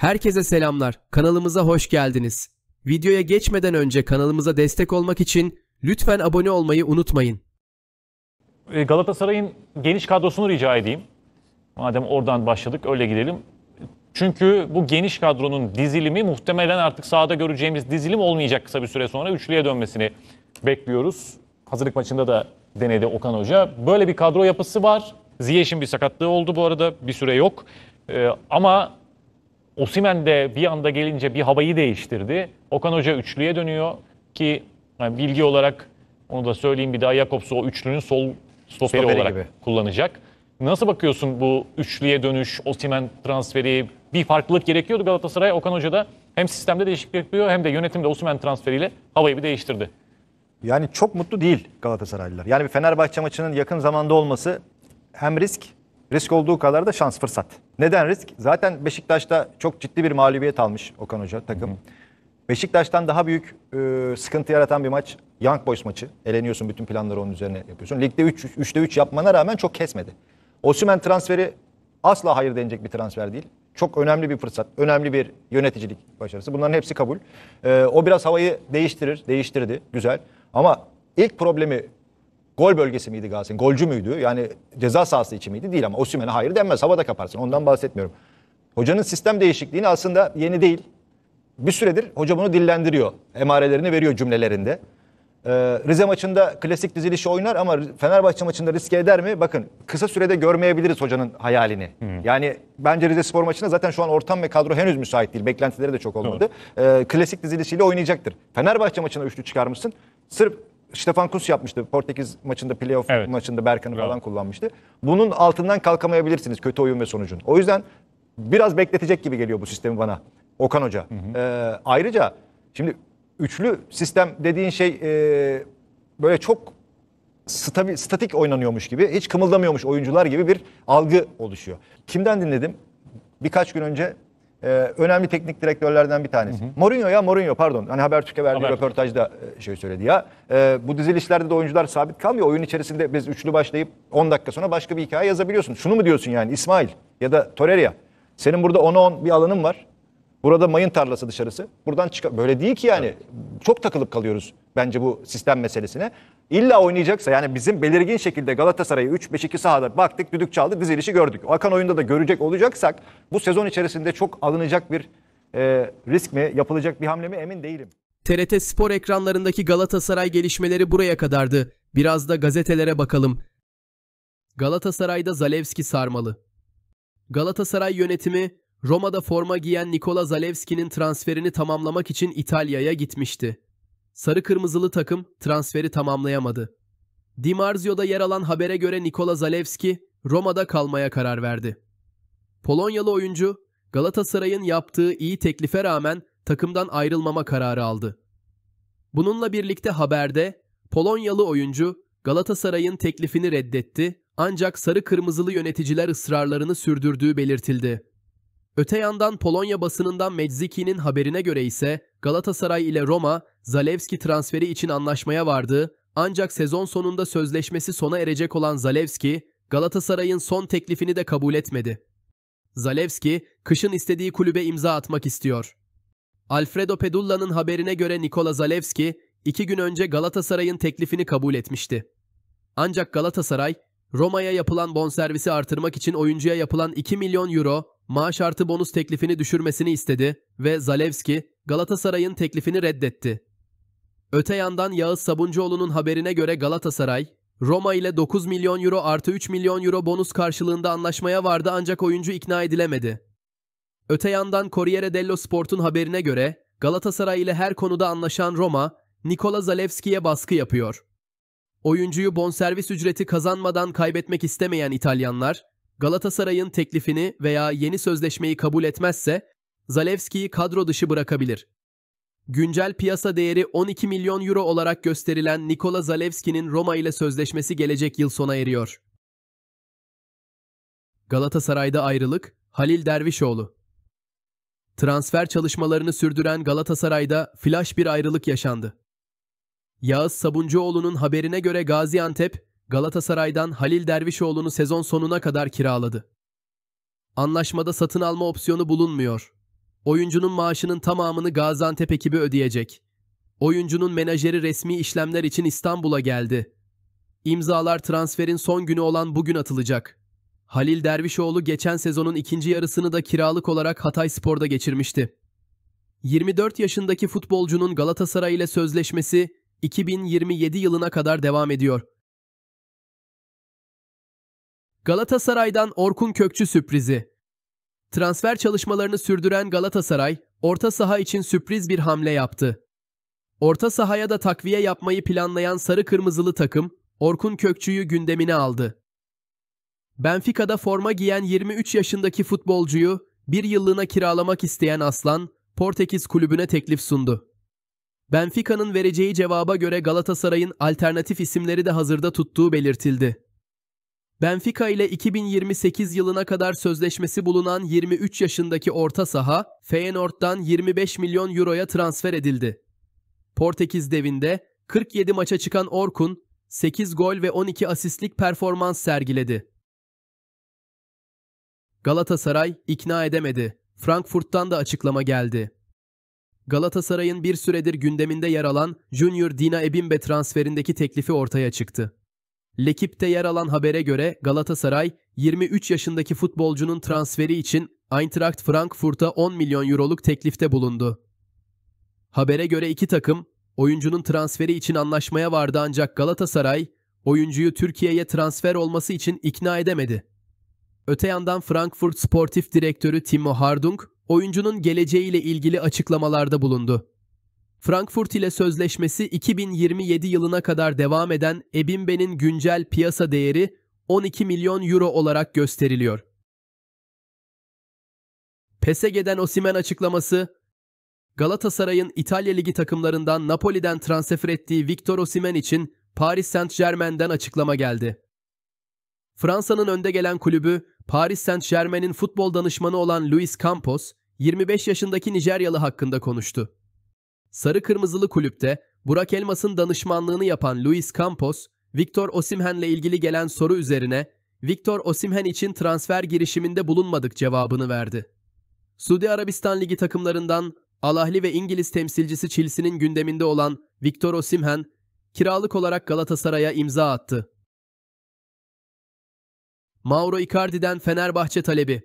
Herkese selamlar. Kanalımıza hoş geldiniz. Videoya geçmeden önce kanalımıza destek olmak için lütfen abone olmayı unutmayın. Ee, Galatasaray'ın geniş kadrosunu rica edeyim. Madem oradan başladık öyle gidelim. Çünkü bu geniş kadronun dizilimi muhtemelen artık sahada göreceğimiz dizilim olmayacak kısa bir süre sonra. Üçlüye dönmesini bekliyoruz. Hazırlık maçında da denedi Okan Hoca. Böyle bir kadro yapısı var. Ziyech'in bir sakatlığı oldu bu arada. Bir süre yok. Ee, ama Osimen de bir anda gelince bir havayı değiştirdi. Okan Hoca üçlüye dönüyor ki yani bilgi olarak onu da söyleyeyim bir daha Jakobs'u o üçlünün sol stoperi, stoperi olarak gibi. kullanacak. Nasıl bakıyorsun bu üçlüye dönüş, Osimen transferi? Bir farklılık gerekiyordu Galatasaray. Okan Hoca da hem sistemde değişiklik yapıyor hem de yönetimde Osimen transferiyle havayı bir değiştirdi. Yani çok mutlu değil Galatasaraylılar. Yani bir Fenerbahçe maçının yakın zamanda olması hem risk Risk olduğu kadar da şans fırsat. Neden risk? Zaten Beşiktaş'ta çok ciddi bir mağlubiyet almış Okan Hoca takım. Beşiktaş'tan daha büyük e, sıkıntı yaratan bir maç Young Boys maçı. Eleniyorsun bütün planları onun üzerine yapıyorsun. Ligde 3 3'te 3 yapmana rağmen çok kesmedi. Osimhen transferi asla hayır denecek bir transfer değil. Çok önemli bir fırsat, önemli bir yöneticilik başarısı. Bunların hepsi kabul. E, o biraz havayı değiştirir, değiştirdi. Güzel. Ama ilk problemi Gol bölgesi miydi Galatasaray'ın? Golcü müydü? Yani ceza sahası içi miydi? Değil ama Osimhen'e hayır denmez. Havada kaparsın. Ondan bahsetmiyorum. Hocanın sistem değişikliğini aslında yeni değil. Bir süredir hoca bunu dillendiriyor. Emarelerini veriyor cümlelerinde. Ee, Rize maçında klasik dizilişi oynar ama Fenerbahçe maçında riske eder mi? Bakın kısa sürede görmeyebiliriz hocanın hayalini. Hmm. Yani bence Rize spor maçında zaten şu an ortam ve kadro henüz müsait değil. Beklentileri de çok olmadı. Ee, klasik dizilişiyle oynayacaktır. Fenerbahçe maçında üçlü çıkarmışsın. Sırf Stefan Kus yapmıştı. Portekiz maçında, playoff evet. maçında Berkan'ı evet. falan kullanmıştı. Bunun altından kalkamayabilirsiniz kötü oyun ve sonucun. O yüzden biraz bekletecek gibi geliyor bu sistemi bana Okan Hoca. Hı hı. Ee, ayrıca şimdi üçlü sistem dediğin şey e, böyle çok stabil, statik oynanıyormuş gibi, hiç kımıldamıyormuş oyuncular gibi bir algı oluşuyor. Kimden dinledim? Birkaç gün önce e, önemli teknik direktörlerden bir tanesi. Hı hı. Mourinho ya Mourinho pardon. Hani Habertürk'e verdiği Habertürk. röportajda e, şey söyledi ya. E, bu dizilişlerde de oyuncular sabit kalmıyor. Oyun içerisinde biz üçlü başlayıp 10 dakika sonra başka bir hikaye yazabiliyorsun. Şunu mu diyorsun yani İsmail ya da Torreira? Senin burada 10'a 10 bir alanın var. Burada mayın tarlası dışarısı. Buradan çık böyle değil ki yani. Evet. Çok takılıp kalıyoruz bence bu sistem meselesine. İlla oynayacaksa yani bizim belirgin şekilde Galatasaray'a 3-5-2 sahada baktık düdük çaldı dizilişi gördük. Hakan oyunda da görecek olacaksak bu sezon içerisinde çok alınacak bir e, risk mi yapılacak bir hamle mi emin değilim. TRT spor ekranlarındaki Galatasaray gelişmeleri buraya kadardı. Biraz da gazetelere bakalım. Galatasaray'da Zalewski sarmalı. Galatasaray yönetimi Roma'da forma giyen Nikola Zalewski'nin transferini tamamlamak için İtalya'ya gitmişti. Sarı kırmızılı takım transferi tamamlayamadı. Dimarzio'da yer alan habere göre Nikola Zalewski Roma'da kalmaya karar verdi. Polonyalı oyuncu Galatasaray'ın yaptığı iyi teklife rağmen takımdan ayrılmama kararı aldı. Bununla birlikte haberde Polonyalı oyuncu Galatasaray'ın teklifini reddetti ancak sarı kırmızılı yöneticiler ısrarlarını sürdürdüğü belirtildi. Öte yandan Polonya basınından Medziki'nin haberine göre ise Galatasaray ile Roma, Zalewski transferi için anlaşmaya vardı ancak sezon sonunda sözleşmesi sona erecek olan Zalewski, Galatasaray'ın son teklifini de kabul etmedi. Zalewski, kışın istediği kulübe imza atmak istiyor. Alfredo Pedulla'nın haberine göre Nikola Zalewski, iki gün önce Galatasaray'ın teklifini kabul etmişti. Ancak Galatasaray, Roma'ya yapılan bonservisi artırmak için oyuncuya yapılan 2 milyon euro maaş artı bonus teklifini düşürmesini istedi ve Zalewski Galatasaray'ın teklifini reddetti. Öte yandan Yağız Sabuncuoğlu'nun haberine göre Galatasaray, Roma ile 9 milyon euro artı 3 milyon euro bonus karşılığında anlaşmaya vardı ancak oyuncu ikna edilemedi. Öte yandan Corriere dello Sport'un haberine göre Galatasaray ile her konuda anlaşan Roma, Nikola Zalewski'ye baskı yapıyor. Oyuncuyu bonservis ücreti kazanmadan kaybetmek istemeyen İtalyanlar, Galatasaray'ın teklifini veya yeni sözleşmeyi kabul etmezse Zalewski'yi kadro dışı bırakabilir. Güncel piyasa değeri 12 milyon euro olarak gösterilen Nikola Zalewski'nin Roma ile sözleşmesi gelecek yıl sona eriyor. Galatasaray'da ayrılık Halil Dervişoğlu Transfer çalışmalarını sürdüren Galatasaray'da flash bir ayrılık yaşandı. Yağız Sabuncuoğlu'nun haberine göre Gaziantep, Galatasaray'dan Halil Dervişoğlu'nu sezon sonuna kadar kiraladı. Anlaşmada satın alma opsiyonu bulunmuyor. Oyuncunun maaşının tamamını Gaziantep ekibi ödeyecek. Oyuncunun menajeri resmi işlemler için İstanbul'a geldi. İmzalar transferin son günü olan bugün atılacak. Halil Dervişoğlu geçen sezonun ikinci yarısını da kiralık olarak Hatay Spor'da geçirmişti. 24 yaşındaki futbolcunun Galatasaray ile sözleşmesi 2027 yılına kadar devam ediyor. Galatasaray'dan Orkun Kökçü sürprizi. Transfer çalışmalarını sürdüren Galatasaray, orta saha için sürpriz bir hamle yaptı. Orta sahaya da takviye yapmayı planlayan sarı kırmızılı takım, Orkun Kökçü'yü gündemine aldı. Benfica'da forma giyen 23 yaşındaki futbolcuyu bir yıllığına kiralamak isteyen Aslan, Portekiz kulübüne teklif sundu. Benfica'nın vereceği cevaba göre Galatasaray'ın alternatif isimleri de hazırda tuttuğu belirtildi. Benfica ile 2028 yılına kadar sözleşmesi bulunan 23 yaşındaki orta saha Feyenoord'dan 25 milyon euroya transfer edildi. Portekiz devinde 47 maça çıkan Orkun 8 gol ve 12 asistlik performans sergiledi. Galatasaray ikna edemedi. Frankfurt'tan da açıklama geldi. Galatasaray'ın bir süredir gündeminde yer alan Junior Dina Ebimbe transferindeki teklifi ortaya çıktı. Lekip'te yer alan habere göre Galatasaray 23 yaşındaki futbolcunun transferi için Eintracht Frankfurt'a 10 milyon euroluk teklifte bulundu. Habere göre iki takım oyuncunun transferi için anlaşmaya vardı ancak Galatasaray oyuncuyu Türkiye'ye transfer olması için ikna edemedi. Öte yandan Frankfurt Sportif Direktörü Timo Hardung oyuncunun geleceğiyle ilgili açıklamalarda bulundu. Frankfurt ile sözleşmesi 2027 yılına kadar devam eden Ebimbe'nin güncel piyasa değeri 12 milyon euro olarak gösteriliyor. PSG'den Osimen açıklaması Galatasaray'ın İtalya Ligi takımlarından Napoli'den transfer ettiği Victor Osimen için Paris Saint-Germain'den açıklama geldi. Fransa'nın önde gelen kulübü Paris Saint-Germain'in futbol danışmanı olan Luis Campos, 25 yaşındaki Nijeryalı hakkında konuştu. Sarı Kırmızılı Kulüp'te Burak Elmas'ın danışmanlığını yapan Luis Campos, Victor Osimhen'le ilgili gelen soru üzerine Victor Osimhen için transfer girişiminde bulunmadık cevabını verdi. Suudi Arabistan Ligi takımlarından Alahli ve İngiliz temsilcisi Chelsea'nin gündeminde olan Victor Osimhen, kiralık olarak Galatasaray'a imza attı. Mauro Icardi'den Fenerbahçe talebi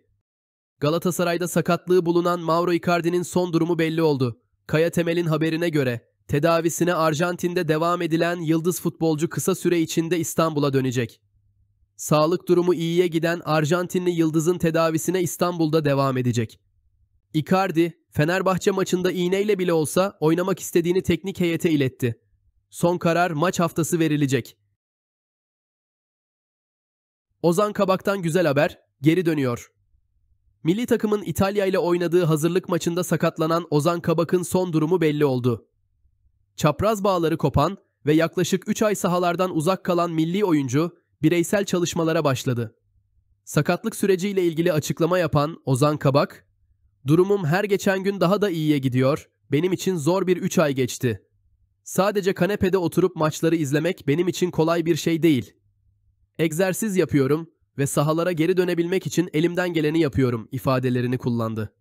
Galatasaray'da sakatlığı bulunan Mauro Icardi'nin son durumu belli oldu. Kaya Temel'in haberine göre tedavisine Arjantin'de devam edilen yıldız futbolcu kısa süre içinde İstanbul'a dönecek. Sağlık durumu iyiye giden Arjantinli yıldızın tedavisine İstanbul'da devam edecek. Icardi, Fenerbahçe maçında iğneyle bile olsa oynamak istediğini teknik heyete iletti. Son karar maç haftası verilecek. Ozan Kabak'tan güzel haber, geri dönüyor. Milli takımın İtalya ile oynadığı hazırlık maçında sakatlanan Ozan Kabak'ın son durumu belli oldu. Çapraz bağları kopan ve yaklaşık 3 ay sahalardan uzak kalan milli oyuncu bireysel çalışmalara başladı. Sakatlık süreciyle ilgili açıklama yapan Ozan Kabak, "Durumum her geçen gün daha da iyiye gidiyor. Benim için zor bir 3 ay geçti. Sadece kanepede oturup maçları izlemek benim için kolay bir şey değil. Egzersiz yapıyorum, ve sahalara geri dönebilmek için elimden geleni yapıyorum ifadelerini kullandı.